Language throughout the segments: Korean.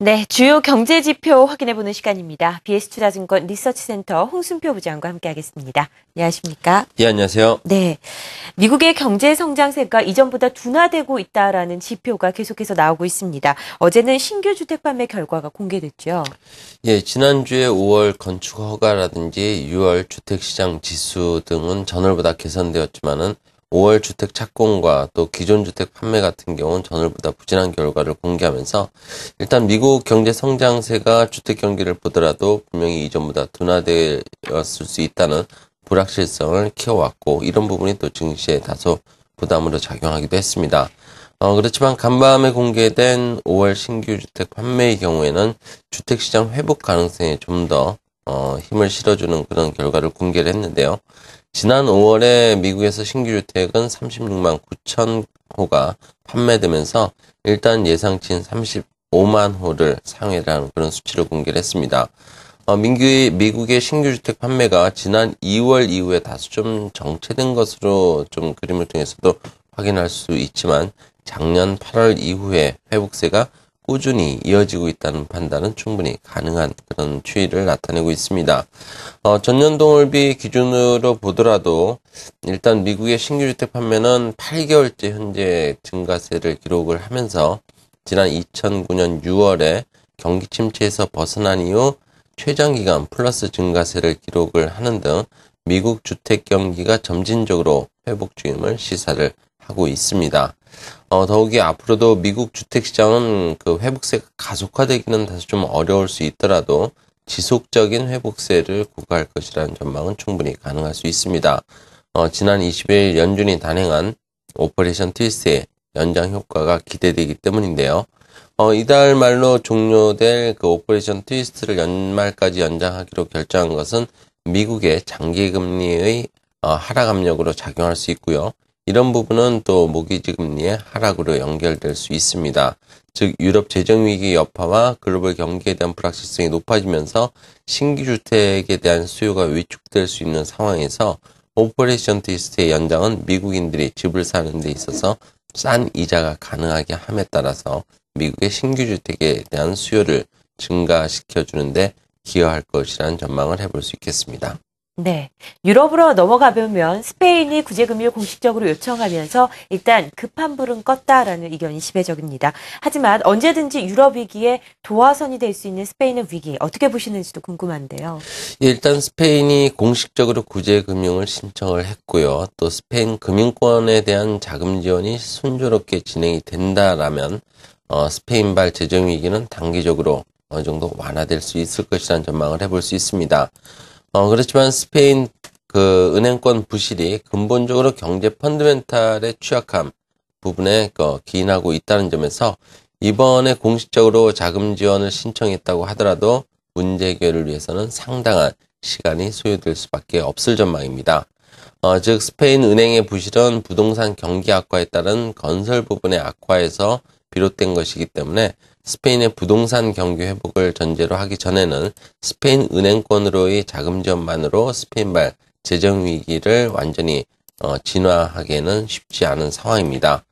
네, 주요 경제 지표 확인해 보는 시간입니다. BS투자증권 리서치센터 홍순표 부장과 함께하겠습니다. 안녕하십니까? 예, 안녕하세요. 네, 미국의 경제 성장세가 이전보다 둔화되고 있다라는 지표가 계속해서 나오고 있습니다. 어제는 신규 주택 판매 결과가 공개됐죠. 예, 지난주에 5월 건축 허가라든지 6월 주택 시장 지수 등은 전월보다 개선되었지만은 5월 주택 착공과 또 기존 주택 판매 같은 경우는 전월보다 부진한 결과를 공개하면서 일단 미국 경제 성장세가 주택 경기를 보더라도 분명히 이전보다 둔화되었을 수 있다는 불확실성을 키워왔고 이런 부분이 또 증시에 다소 부담으로 작용하기도 했습니다. 어, 그렇지만 간밤에 공개된 5월 신규 주택 판매의 경우에는 주택 시장 회복 가능성에 좀 더 어, 힘을 실어주는 그런 결과를 공개를 했는데요. 지난 5월에 미국에서 신규 주택은 36만 9천 호가 판매되면서 일단 예상치인 35만 호를 상회라는 그런 수치를 공개를 했습니다. 어, 민규의, 미국의 신규 주택 판매가 지난 2월 이후에 다소 좀 정체된 것으로 좀 그림을 통해서도 확인할 수 있지만 작년 8월 이후에 회복세가 꾸준히 이어지고 있다는 판단은 충분히 가능한 그런 추이를 나타내고 있습니다. 어, 전년 동월비 기준으로 보더라도 일단 미국의 신규주택 판매는 8개월째 현재 증가세를 기록을 하면서 지난 2009년 6월에 경기 침체에서 벗어난 이후 최장기간 플러스 증가세를 기록을 하는 등 미국 주택 경기가 점진적으로 회복 중임을 시사를 하고 있습니다. 어, 더욱이 앞으로도 미국 주택시장은 그 회복세가 가속화되기는 다소 좀 어려울 수 있더라도 지속적인 회복세를 구가할 것이라는 전망은 충분히 가능할 수 있습니다. 어, 지난 20일 연준이 단행한 오퍼레이션 트위스의 연장 효과가 기대되기 때문인데요. 어, 이달 말로 종료될 그 오퍼레이션 트위스트를 연말까지 연장하기로 결정한 것은 미국의 장기금리의 어, 하락 압력으로 작용할 수 있고요. 이런 부분은 또 모기지 금리의 하락으로 연결될 수 있습니다. 즉 유럽 재정 위기 여파와 글로벌 경기에 대한 불확실성이 높아지면서 신규 주택에 대한 수요가 위축될 수 있는 상황에서 오퍼레이션 테스트의 연장은 미국인들이 집을 사는 데 있어서 싼 이자가 가능하게 함에 따라서 미국의 신규 주택에 대한 수요를 증가시켜 주는데 기여할 것이라는 전망을 해볼 수 있겠습니다. 네. 유럽으로 넘어가 보면 스페인이 구제금을 공식적으로 요청하면서 일단 급한 불은 껐다라는 의견이 지배적입니다. 하지만 언제든지 유럽 위기에 도화선이 될 수 있는 스페인의 위기 어떻게 보시는지도 궁금한데요. 예, 일단 스페인이 공식적으로 구제금융을 신청을 했고요. 또 스페인 금융권에 대한 자금 지원이 순조롭게 진행이 된다라면 어, 스페인발 재정 위기는 단기적으로 어느 정도 완화될 수 있을 것이라는 전망을 해볼 수 있습니다. 어, 그렇지만 스페인 그 은행권 부실이 근본적으로 경제 펀드멘탈의 취약함 부분에 어, 기인하고 있다는 점에서 이번에 공식적으로 자금 지원을 신청했다고 하더라도 문제 해결을 위해서는 상당한 시간이 소요될 수밖에 없을 전망입니다. 어, 즉 스페인 은행의 부실은 부동산 경기 악화에 따른 건설 부분의 악화에서 비롯된 것이기 때문에 스페인의 부동산 경기 회복을 전제로 하기 전에는 스페인 은행권으로의 자금 지원만으로 스페인발 재정 위기를 완전히 어, 진화하기에는 쉽지 않은 상황입니다.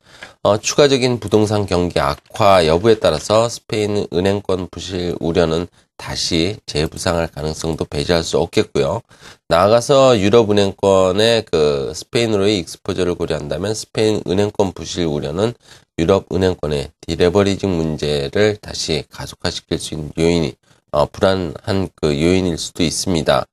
어, 추가적인 부동산 경기 악화 여부에 따라서 스페인 은행권 부실 우려는 다시 재부상할 가능성도 배제할 수 없겠고요. 나아가서 유럽 은행권의 그 스페인으로의 익스포저를 고려한다면 스페인 은행권 부실 우려는 유럽 은행권의 디레버리징 문제를 다시 가속화시킬 수 있는 요인이 어, 불안한 그 요인일 수도 있습니다.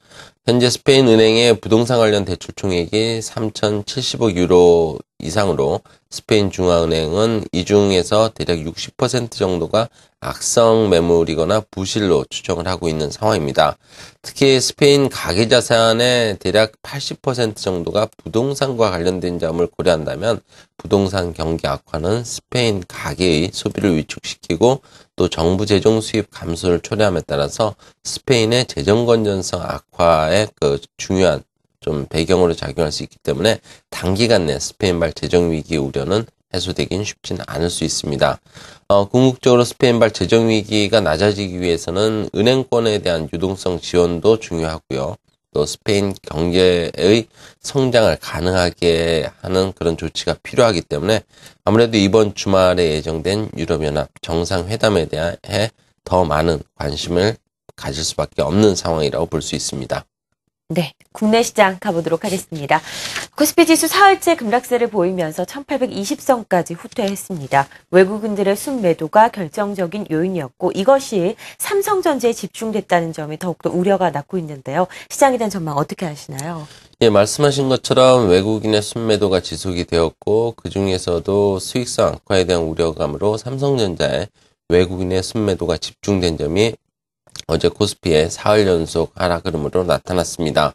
현재 스페인 은행의 부동산 관련 대출 총액이 3,070억 유로 이상으로 스페인 중앙은행은 이 중에서 대략 60% 정도가 악성 매물이거나 부실로 추정을 하고 있는 상황입니다. 특히 스페인 가계 자산의 대략 80% 정도가 부동산과 관련된 점을 고려한다면 부동산 경기 악화는 스페인 가계의 소비를 위축시키고 또 정부 재정 수입 감소를 초래함에 따라서 스페인의 재정 건전성 악화의 그 중요한 좀 배경으로 작용할 수 있기 때문에 단기간 내 스페인발 재정 위기 우려는 해소되긴 쉽진 않을 수 있습니다. 어, 궁극적으로 스페인발 재정 위기가 낮아지기 위해서는 은행권에 대한 유동성 지원도 중요하고요. 또 스페인 경제의 성장을 가능하게 하는 그런 조치가 필요하기 때문에 아무래도 이번 주말에 예정된 유럽연합 정상회담에 대해 더 많은 관심을 가질 수밖에 없는 상황이라고 볼 수 있습니다. 네, 국내 시장 가보도록 하겠습니다. 코스피 지수 사흘째 급락세를 보이면서 1820선까지 후퇴했습니다. 외국인들의 순매도가 결정적인 요인이었고 이것이 삼성전지에 집중됐다는 점이 더욱더 우려가 낳고 있는데요. 시장에 대한 전망 어떻게 하시나요? 예, 말씀하신 것처럼 외국인의 순매도가 지속이 되었고 그중에서도 수익성 악화에 대한 우려감으로 삼성전자에 외국인의 순매도가 집중된 점이 어제 코스피에 사흘 연속 하락 흐름으로 나타났습니다.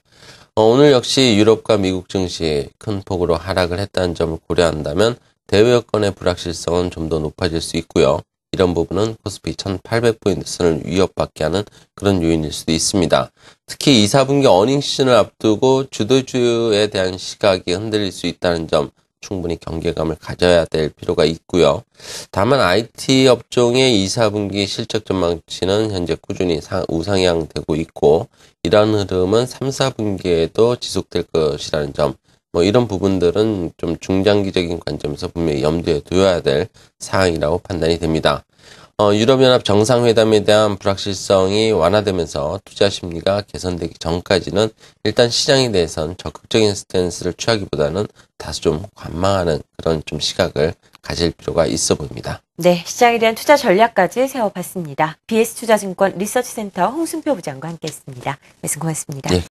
어, 오늘 역시 유럽과 미국 증시 큰 폭으로 하락을 했다는 점을 고려한다면 대외 여건의 불확실성은 좀 더 높아질 수 있고요. 이런 부분은 코스피 1800포인트 선을 위협받게 하는 그런 요인일 수도 있습니다. 특히 2, 4분기 어닝 시즌을 앞두고 주도주에 대한 시각이 흔들릴 수 있다는 점 충분히 경계감을 가져야 될 필요가 있고요. 다만 IT 업종의 2, 사분기 실적 전망치는 현재 꾸준히 우상향되고 있고 이런 흐름은 3, 사분기에도 지속될 것이라는 점, 뭐 이런 부분들은 좀 중장기적인 관점에서 분명히 염두에 두어야 될 사항이라고 판단이 됩니다. 어, 유럽연합 정상회담에 대한 불확실성이 완화되면서 투자 심리가 개선되기 전까지는 일단 시장에 대해선 적극적인 스탠스를 취하기보다는 다소 좀 관망하는 그런 좀 시각을 가질 필요가 있어 보입니다. 네, 시장에 대한 투자 전략까지 세워봤습니다. BS투자증권 리서치센터 홍순표 부장과 함께했습니다. 말씀 고맙습니다. 네.